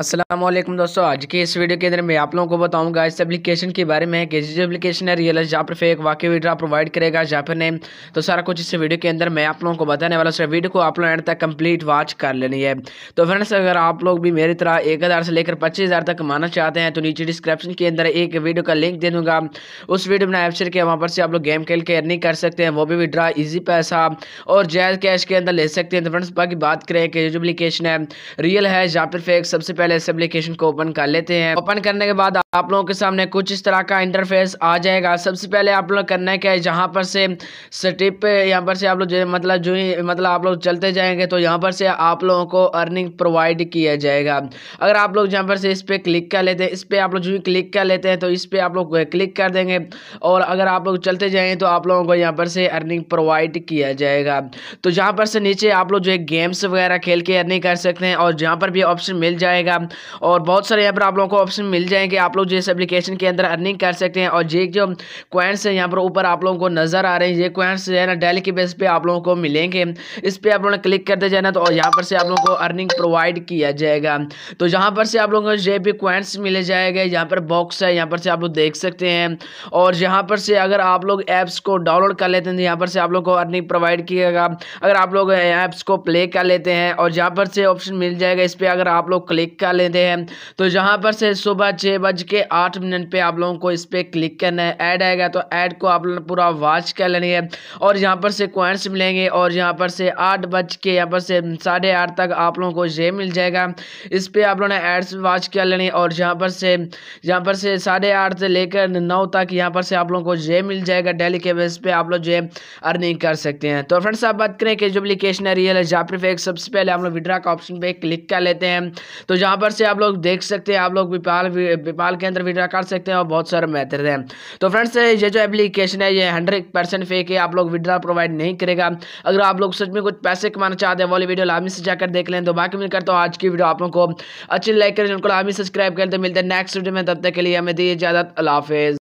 असलम दोस्तों आज के इस वीडियो के अंदर मैं आप लोगों को बताऊंगा इस एप्लीकेशन के बारे में कि जो एप्लीकेशन है रियल जहाँ पर फेक वाकई विड्रा प्रोवाइड करेगा जहाँ पर नहीं तो सारा कुछ इस वीडियो के अंदर मैं आप लोगों को बताने वाला हूँ वीडियो को आप लोग एंड तक कंप्लीट वॉच कर लेनी है तो फ्रेंड्स अगर आप लोग भी मेरी तरह एक हज़ार से लेकर पच्चीस हज़ार तक कमाना चाहते हैं तो नीचे डिस्क्रिप्शन के अंदर एक वीडियो का लिंक दे दूँगा उस वीडियो में वेबसाइट के वहाँ पर से आप लोग गेम खेल के अर्निंग कर सकते हैं वो भी विड्रा ईजी पैसा और जैज कैश के अंदर ले सकते हैं तो फ्रेंड्स बाकी बात करें कि जो एप्लीकेशन है रियल है या फिर फेक सबसे पहले इस एप्लीकेशन को ओपन कर लेते हैं ओपन करने के बाद आप लोगों के सामने कुछ इस तरह का इंटरफेस आ जाएगा सबसे पहले आप लोग करना है क्या है जहाँ पर से स्टिप यहाँ पर से आप लोग मतलब जो ही मतलब आप लोग चलते जाएंगे तो यहाँ पर से आप लोगों को अर्निंग प्रोवाइड किया जाएगा अगर आप लोग यहाँ पर से इस पर क्लिक कर लेते हैं इस पर आप लोग जो ही क्लिक कर लेते हैं तो इस पर आप लोग क्लिक कर देंगे और अगर आप लोग चलते जाएंगे तो आप लोगों को यहाँ पर से अर्निंग प्रोवाइड किया जाएगा तो जहाँ पर से नीचे आप लोग जो है गेम्स वगैरह खेल के अर्निंग कर सकते हैं और जहाँ पर भी ऑप्शन मिल जाएगा है और बहुत सारे यहाँ पर आप लोगों को ऑप्शन मिल जाएंगे आप लोग जो इस एप्लीकेशन के अंदर अर्निंग कर सकते हैं और ये जो क्वेंट्स हैं यहाँ पर ऊपर आप लोगों को नज़र आ रहे हैं ये क्वेंट्स जो है ना डेली के बेस पर आप लोगों को मिलेंगे इस पर आप लोगों ने क्लिक करते जाना तो यहाँ पर से आप लोगों को अर्निंग प्रोवाइड किया जाएगा तो यहाँ पर से आप लोगों को जे भी क्वेंट्स मिले जाएंगे यहाँ पर बॉक्स है यहाँ पर से आप लोग देख सकते हैं और यहाँ पर से अगर आप लोग ऐप्स को डाउनलोड कर लेते हैं तो यहाँ पर से आप लोगों को अर्निंग प्रोवाइड किएगा अगर आप लोग ऐप्स को प्ले कर लेते हैं और यहाँ पर से ऑप्शन मिल जाएगा इस पर अगर आप लोग क्लिक क्या लेते हैं तो यहाँ पर से सुबह छः बज के आठ मिनट पर आप लोगों को इस पर क्लिक करना है ऐड आएगा तो ऐड को आप लोग पूरा वॉच कर लेनी है और यहाँ पर से कॉइन्स मिलेंगे और यहाँ पर से आठ बज के यहाँ पर से साढ़े आठ तक आप लोगों को ये मिल जाएगा इस पर आप लोगों ने एड्स वॉच कर लेनी और यहाँ पर से यहाँ पर से साढ़े आठ से लेकर नौ तक यहाँ पर से आप लोगों को ये मिल जाएगा डेली के बेस पर आप लोग जो अर्निंग कर सकते हैं तो फ्रेंड्स आप बात करें कि जो एप्लीकेशन है रियल है जाफरी सबसे पहले आप लोग विड्रा का ऑप्शन पे क्लिक कर लेते हैं तो जहाँ यहाँ पर से आप लोग देख सकते हैं आप लोग विपाल विपाल के अंदर वीडियो कर सकते हैं और बहुत सारे मेथड हैं तो फ्रेंड्स ये जो एप्लीकेशन है ये हंड्रेड परसेंट फेक है आप लोग विड्रा प्रोवाइड नहीं करेगा अगर आप लोग सच में कुछ पैसे कमाना चाहते हैं वाली वीडियो लामी से जाकर देख लें तो बाकी मिलकर करता हूँ आज की वीडियो आप लोग को अच्छी लाइक करें उनको लामी सब्सक्राइब करें तो मिलते हैं नेक्स्ट वीडियो में तब तक के लिए हमें दी इजाज़त अलाफेज